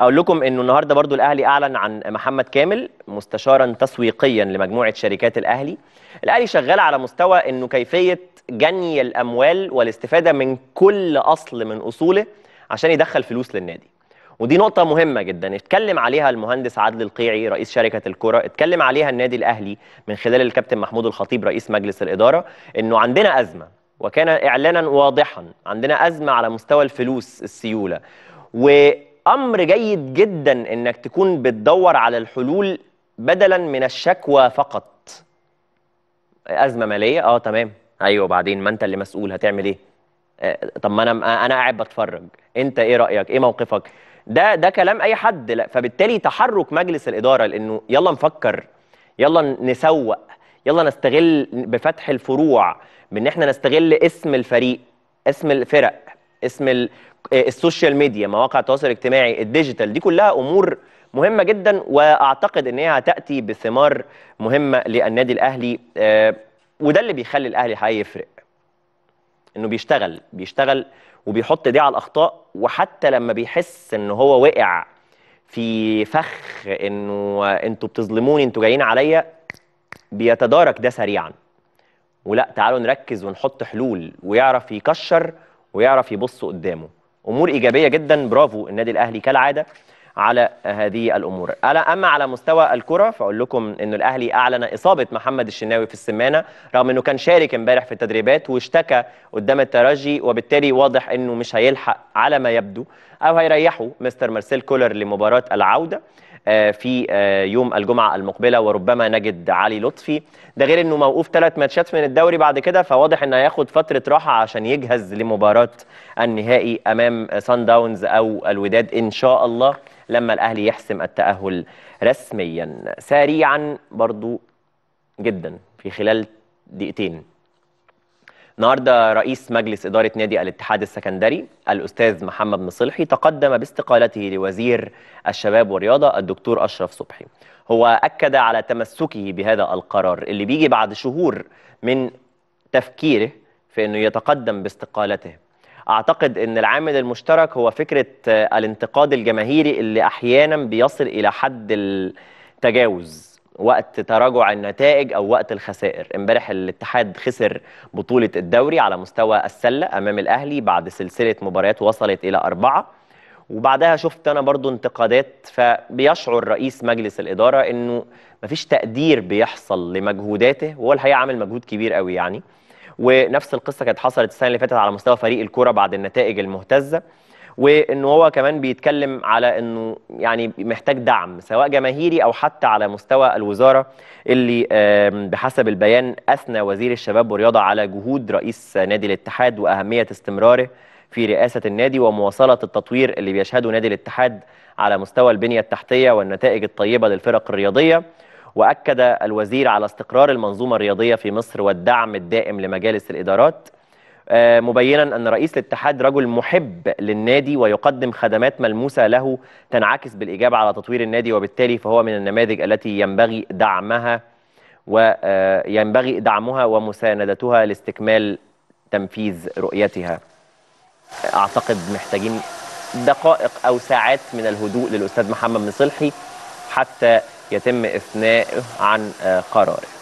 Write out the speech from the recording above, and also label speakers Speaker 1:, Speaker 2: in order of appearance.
Speaker 1: اقول لكم انه النهارده برضو الاهلي اعلن عن محمد كامل مستشارا تسويقيا لمجموعه شركات الاهلي الاهلي شغال على مستوى انه كيفيه جني الاموال والاستفاده من كل اصل من اصوله عشان يدخل فلوس للنادي ودي نقطة مهمة جدا اتكلم عليها المهندس عادل القيعي رئيس شركة الكرة اتكلم عليها النادي الأهلي من خلال الكابتن محمود الخطيب رئيس مجلس الإدارة انه عندنا أزمة وكان إعلانا واضحا عندنا أزمة على مستوى الفلوس السيولة و امر جيد جدا انك تكون بتدور على الحلول بدلا من الشكوى فقط ازمه ماليه اه تمام ايوه وبعدين ما انت اللي مسؤول هتعمل ايه آه، طب ما انا آه، انا قاعد بتفرج انت ايه رايك ايه موقفك ده ده كلام اي حد لا فبالتالي تحرك مجلس الاداره لانه يلا نفكر يلا نسوق يلا نستغل بفتح الفروع بان احنا نستغل اسم الفريق اسم الفرق اسم آه، السوشيال ميديا مواقع التواصل الاجتماعي الديجيتال دي كلها امور مهمه جدا واعتقد ان هي هتاتي بثمار مهمه للنادي الاهلي آه، وده اللي بيخلي الاهلي يفرق انه بيشتغل بيشتغل وبيحط ايديه على الاخطاء وحتى لما بيحس ان هو وقع في فخ انه انتوا بتظلموني انتوا جايين عليا بيتدارك ده سريعا ولا تعالوا نركز ونحط حلول ويعرف يكشر ويعرف يبص قدامه امور ايجابيه جدا برافو النادي الاهلي كالعاده على هذه الامور انا اما على مستوى الكره فاقول لكم ان الاهلي اعلن اصابه محمد الشناوي في السمانه رغم انه كان شارك امبارح في التدريبات واشتكى قدام الترجي وبالتالي واضح انه مش هيلحق على ما يبدو او هيريحه مستر مارسيل كولر لمباراه العوده آه، في آه، يوم الجمعه المقبله وربما نجد علي لطفي ده غير انه موقوف ثلاث ماتشات من الدوري بعد كده فواضح انه هياخد فتره راحه عشان يجهز لمباراه النهائي امام سان داونز او الوداد ان شاء الله لما الاهلي يحسم التاهل رسميا سريعا برضو جدا في خلال دقيقتين النهارده رئيس مجلس إدارة نادي الاتحاد السكندري الأستاذ محمد مصلحي تقدم باستقالته لوزير الشباب والرياضة الدكتور أشرف صبحي هو أكد على تمسكه بهذا القرار اللي بيجي بعد شهور من تفكيره في أنه يتقدم باستقالته اعتقد ان العامل المشترك هو فكره الانتقاد الجماهيري اللي احيانا بيصل الى حد التجاوز وقت تراجع النتائج او وقت الخسائر امبارح الاتحاد خسر بطوله الدوري على مستوى السله امام الاهلي بعد سلسله مباريات وصلت الى اربعه وبعدها شفت انا برضو انتقادات فبيشعر رئيس مجلس الاداره انه مفيش تقدير بيحصل لمجهوداته وهو الحقيقه عامل مجهود كبير قوي يعني ونفس القصه كانت حصلت السنه اللي فاتت على مستوى فريق الكوره بعد النتائج المهتزه وان هو كمان بيتكلم على انه يعني محتاج دعم سواء جماهيري او حتى على مستوى الوزاره اللي بحسب البيان اثنى وزير الشباب والرياضه على جهود رئيس نادي الاتحاد واهميه استمراره في رئاسه النادي ومواصله التطوير اللي بيشهده نادي الاتحاد على مستوى البنيه التحتيه والنتائج الطيبه للفرق الرياضيه واكد الوزير على استقرار المنظومه الرياضيه في مصر والدعم الدائم لمجالس الادارات آه، مبينا أن رئيس الاتحاد رجل محب للنادي ويقدم خدمات ملموسة له تنعكس بالإيجاب على تطوير النادي وبالتالي فهو من النماذج التي ينبغي دعمها وينبغي آه، دعمها ومساندتها لاستكمال تنفيذ رؤيتها أعتقد محتاجين دقائق أو ساعات من الهدوء للأستاذ محمد بن صلحي حتى يتم إثناء عن آه، قراره